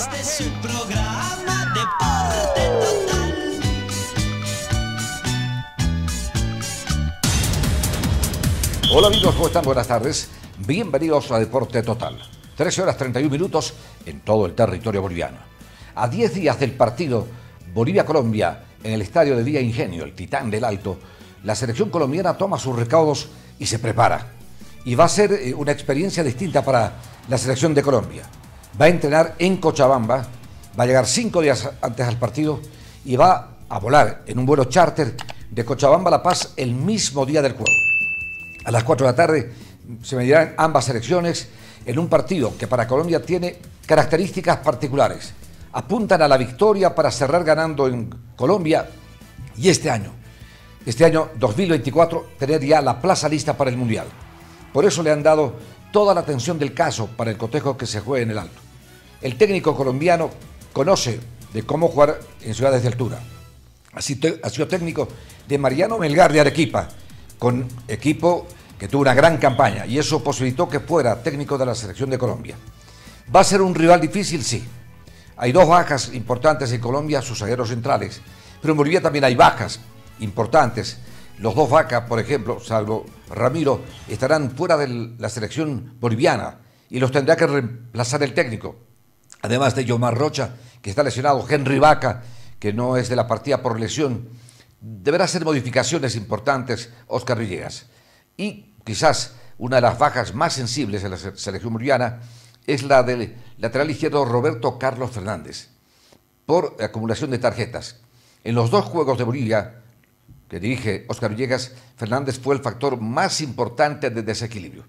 Este Hola amigos, ¿cómo están? Buenas tardes. Bienvenidos a Deporte Total. 13 horas 31 minutos en todo el territorio boliviano. A 10 días del partido Bolivia-Colombia en el estadio de Villa Ingenio, el Titán del Alto, la selección colombiana toma sus recaudos y se prepara. Y va a ser eh, una experiencia distinta para la selección de Colombia va a entrenar en Cochabamba, va a llegar cinco días antes al partido y va a volar en un vuelo charter de Cochabamba a La Paz el mismo día del juego. A las 4 de la tarde se medirán ambas selecciones en un partido que para Colombia tiene características particulares. Apuntan a la victoria para cerrar ganando en Colombia y este año, este año 2024, tener ya la plaza lista para el Mundial. Por eso le han dado toda la atención del caso para el cotejo que se juega en el Alto. El técnico colombiano conoce de cómo jugar en ciudades de altura. ha sido técnico de Mariano Melgar de Arequipa, con equipo que tuvo una gran campaña y eso posibilitó que fuera técnico de la selección de Colombia. ¿Va a ser un rival difícil? Sí. Hay dos bajas importantes en Colombia, sus agueros centrales, pero en Bolivia también hay bajas importantes. Los dos vacas, por ejemplo, salvo Ramiro, estarán fuera de la selección boliviana y los tendrá que reemplazar el técnico además de Yomar Rocha, que está lesionado, Henry Vaca, que no es de la partida por lesión. Deberá hacer modificaciones importantes Oscar Villegas. Y quizás una de las bajas más sensibles en la selección muriana es la del lateral izquierdo Roberto Carlos Fernández, por acumulación de tarjetas. En los dos juegos de Bolivia, que dirige Oscar Villegas, Fernández fue el factor más importante de desequilibrio.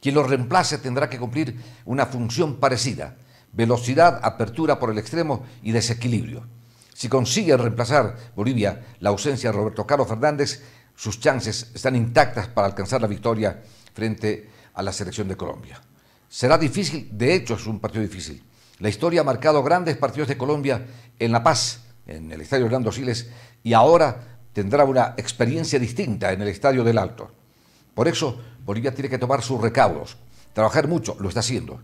Quien lo reemplace tendrá que cumplir una función parecida velocidad, apertura por el extremo y desequilibrio. Si consigue reemplazar Bolivia la ausencia de Roberto Carlos Fernández, sus chances están intactas para alcanzar la victoria frente a la selección de Colombia. Será difícil, de hecho es un partido difícil. La historia ha marcado grandes partidos de Colombia en La Paz, en el Estadio Orlando Siles, y ahora tendrá una experiencia distinta en el Estadio del Alto. Por eso Bolivia tiene que tomar sus recaudos, trabajar mucho, lo está haciendo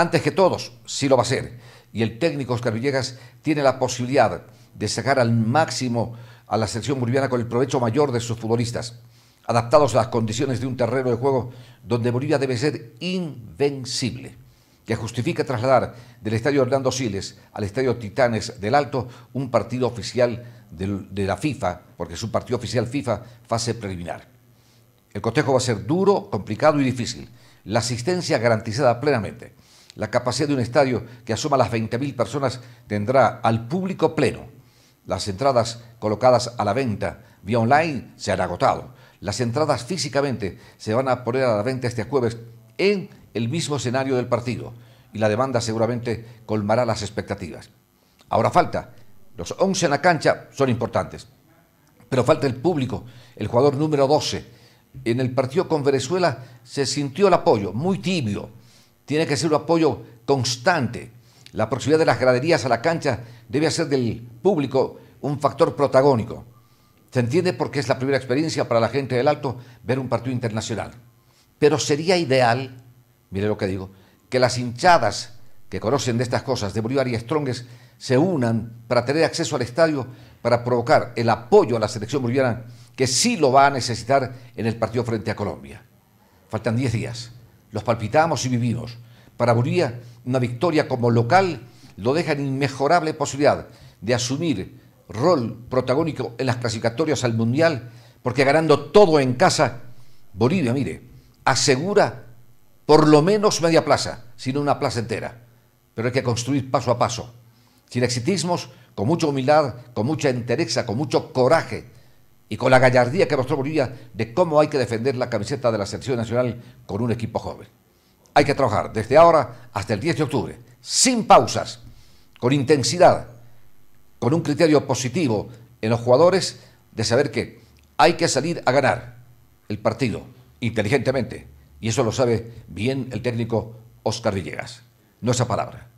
antes que todos, sí lo va a ser, Y el técnico Oscar Villegas tiene la posibilidad de sacar al máximo a la selección boliviana con el provecho mayor de sus futbolistas, adaptados a las condiciones de un terreno de juego donde Bolivia debe ser invencible, que justifica trasladar del Estadio Hernando Siles al Estadio Titanes del Alto un partido oficial de la FIFA, porque es un partido oficial FIFA, fase preliminar. El cotejo va a ser duro, complicado y difícil. La asistencia garantizada plenamente. La capacidad de un estadio que asoma las 20.000 personas tendrá al público pleno. Las entradas colocadas a la venta vía online se han agotado. Las entradas físicamente se van a poner a la venta este jueves en el mismo escenario del partido y la demanda seguramente colmará las expectativas. Ahora falta, los 11 en la cancha son importantes, pero falta el público, el jugador número 12. En el partido con Venezuela se sintió el apoyo, muy tibio, tiene que ser un apoyo constante. La proximidad de las graderías a la cancha debe hacer del público un factor protagónico. Se entiende porque es la primera experiencia para la gente del Alto ver un partido internacional. Pero sería ideal, mire lo que digo, que las hinchadas que conocen de estas cosas de Bolívar y Stronges se unan para tener acceso al estadio para provocar el apoyo a la selección boliviana que sí lo va a necesitar en el partido frente a Colombia. Faltan 10 días los palpitamos y vivimos. Para Bolivia una victoria como local lo deja en inmejorable posibilidad de asumir rol protagónico en las clasificatorias al Mundial, porque ganando todo en casa, Bolivia, mire, asegura por lo menos media plaza, sino una plaza entera. Pero hay que construir paso a paso, sin exitismos, con mucha humildad, con mucha entereza, con mucho coraje y con la gallardía que mostró Bolivia de cómo hay que defender la camiseta de la selección nacional con un equipo joven. Hay que trabajar desde ahora hasta el 10 de octubre, sin pausas, con intensidad, con un criterio positivo en los jugadores de saber que hay que salir a ganar el partido inteligentemente. Y eso lo sabe bien el técnico Oscar Villegas. No esa palabra.